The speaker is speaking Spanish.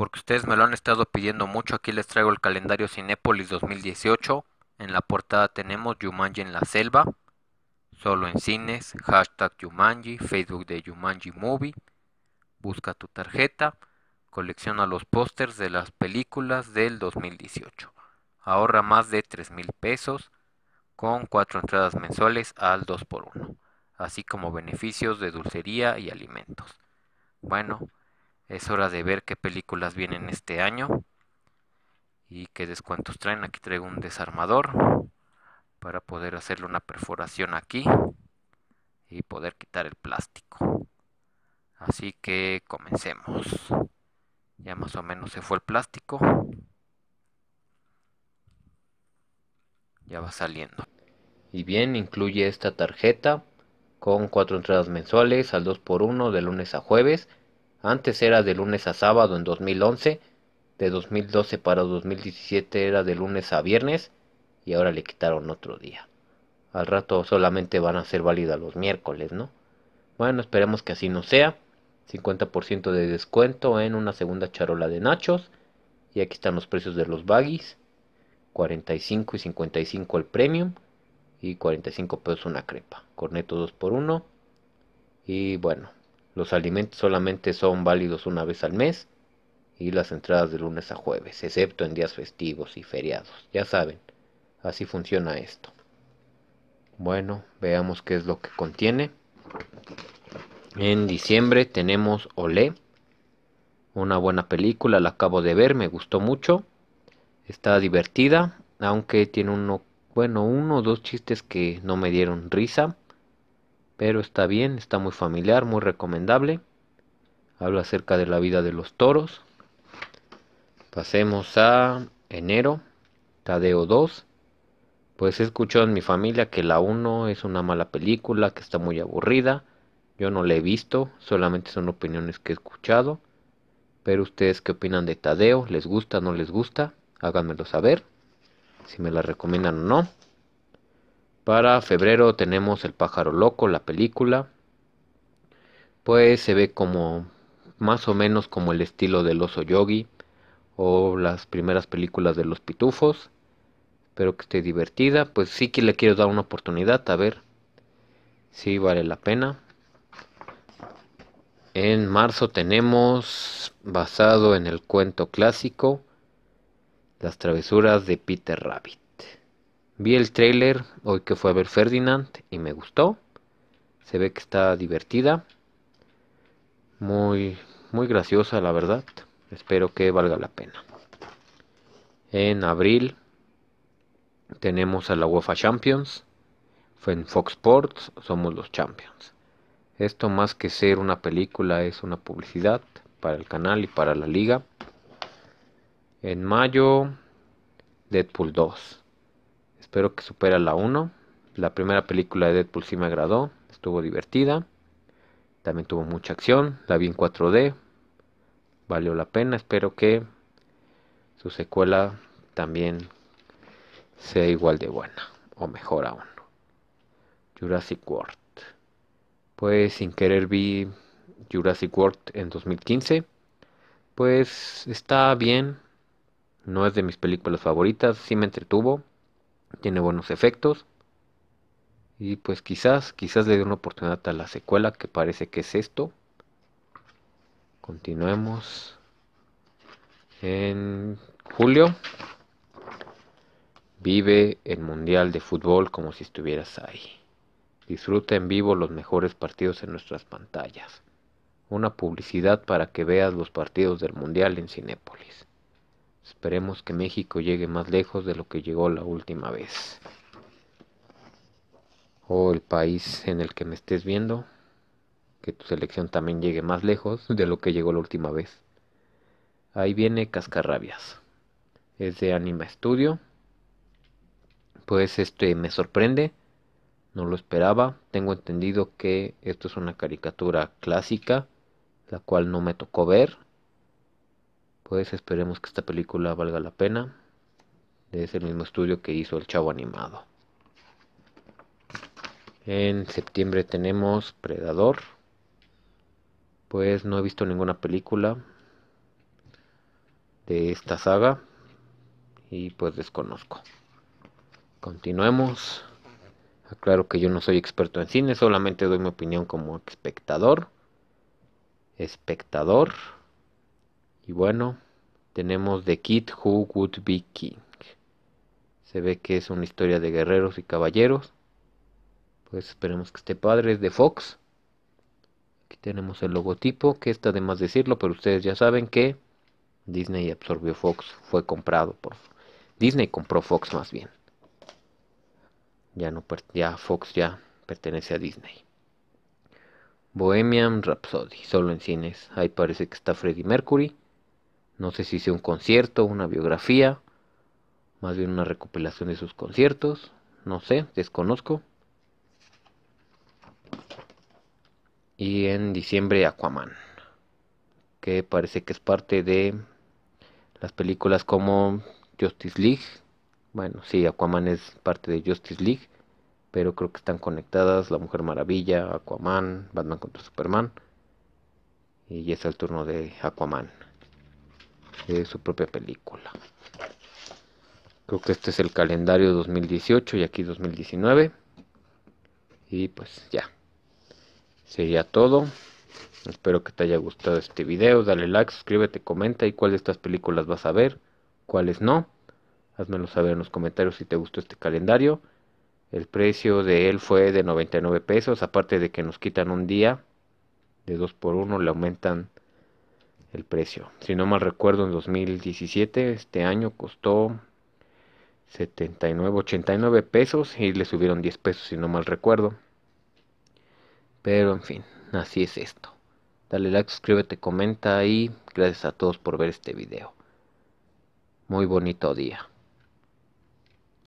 porque ustedes me lo han estado pidiendo mucho, aquí les traigo el calendario Cinépolis 2018. En la portada tenemos Yumanji en la selva, solo en cines, hashtag Yumanji, Facebook de Yumanji Movie, busca tu tarjeta, colecciona los pósters de las películas del 2018. Ahorra más de 3 mil pesos con 4 entradas mensuales al 2x1, así como beneficios de dulcería y alimentos. Bueno, es hora de ver qué películas vienen este año y qué descuentos traen. Aquí traigo un desarmador para poder hacerle una perforación aquí y poder quitar el plástico. Así que comencemos. Ya más o menos se fue el plástico. Ya va saliendo. Y bien, incluye esta tarjeta con cuatro entradas mensuales al 2x1 de lunes a jueves antes era de lunes a sábado en 2011, de 2012 para 2017 era de lunes a viernes y ahora le quitaron otro día. Al rato solamente van a ser válidas los miércoles, ¿no? Bueno, esperemos que así no sea. 50% de descuento en una segunda charola de nachos. Y aquí están los precios de los baggies. 45 y 55 el premium y 45 pesos una crepa. Corneto 2 x 1 y bueno, los alimentos solamente son válidos una vez al mes y las entradas de lunes a jueves, excepto en días festivos y feriados. Ya saben, así funciona esto. Bueno, veamos qué es lo que contiene. En diciembre tenemos Olé, una buena película, la acabo de ver, me gustó mucho. Está divertida, aunque tiene uno, bueno, uno o dos chistes que no me dieron risa pero está bien, está muy familiar, muy recomendable. Habla acerca de la vida de los toros. Pasemos a enero, Tadeo 2. Pues he escuchado en mi familia que la 1 es una mala película, que está muy aburrida. Yo no la he visto, solamente son opiniones que he escuchado. Pero ustedes qué opinan de Tadeo, les gusta, no les gusta, háganmelo saber, si me la recomiendan o no. Para febrero tenemos El pájaro loco, la película. Pues se ve como más o menos como el estilo del oso yogi o las primeras películas de los pitufos. Espero que esté divertida. Pues sí que le quiero dar una oportunidad a ver si vale la pena. En marzo tenemos, basado en el cuento clásico, Las travesuras de Peter Rabbit. Vi el trailer hoy que fue a ver Ferdinand y me gustó. Se ve que está divertida. Muy, muy graciosa, la verdad. Espero que valga la pena. En abril tenemos a la UEFA Champions. Fue en Fox Sports, somos los Champions. Esto más que ser una película es una publicidad para el canal y para la liga. En mayo, Deadpool 2. Espero que supera la 1. La primera película de Deadpool sí me agradó, estuvo divertida. También tuvo mucha acción, la vi en 4D. Valió la pena, espero que su secuela también sea igual de buena o mejor aún. Jurassic World. Pues sin querer vi Jurassic World en 2015. Pues está bien. No es de mis películas favoritas, sí me entretuvo tiene buenos efectos. Y pues quizás, quizás le dé una oportunidad a la secuela que parece que es esto. Continuemos en julio. Vive el Mundial de Fútbol como si estuvieras ahí. Disfruta en vivo los mejores partidos en nuestras pantallas. Una publicidad para que veas los partidos del Mundial en Cinépolis. Esperemos que México llegue más lejos de lo que llegó la última vez. O el país en el que me estés viendo, que tu selección también llegue más lejos de lo que llegó la última vez. Ahí viene Cascarrabias. Es de Anima Studio. Pues este me sorprende. No lo esperaba. Tengo entendido que esto es una caricatura clásica, la cual no me tocó ver pues esperemos que esta película valga la pena. Es el mismo estudio que hizo El Chavo Animado. En septiembre tenemos Predador. Pues no he visto ninguna película de esta saga y pues desconozco. Continuemos. Aclaro que yo no soy experto en cine, solamente doy mi opinión como espectador. Espectador. Y bueno, tenemos The Kid Who Would Be King. Se ve que es una historia de guerreros y caballeros. Pues esperemos que esté padre, es de Fox. Aquí tenemos el logotipo, que está de más decirlo, pero ustedes ya saben que Disney absorbió Fox, fue comprado por Disney compró Fox más bien. Ya no ya Fox ya pertenece a Disney. Bohemian Rhapsody, solo en cines. Ahí parece que está Freddie Mercury no sé si sea un concierto, una biografía, más bien una recopilación de sus conciertos, no sé, desconozco. Y en diciembre Aquaman, que parece que es parte de las películas como Justice League. Bueno, sí, Aquaman es parte de Justice League, pero creo que están conectadas La Mujer Maravilla, Aquaman, Batman contra Superman. Y es el turno de Aquaman. De su propia película. Creo que este es el calendario 2018 y aquí 2019. Y pues ya. Sería todo. Espero que te haya gustado este video. Dale like, suscríbete, comenta y cuál de estas películas vas a ver, cuáles no. Házmelo saber en los comentarios si te gustó este calendario. El precio de él fue de 99 pesos, aparte de que nos quitan un día de 2 por 1 le aumentan el precio. Si no mal recuerdo, en 2017, este año costó 79, 89 pesos y le subieron 10 pesos, si no mal recuerdo. Pero en fin, así es esto. Dale like, suscríbete, comenta y gracias a todos por ver este video. Muy bonito día.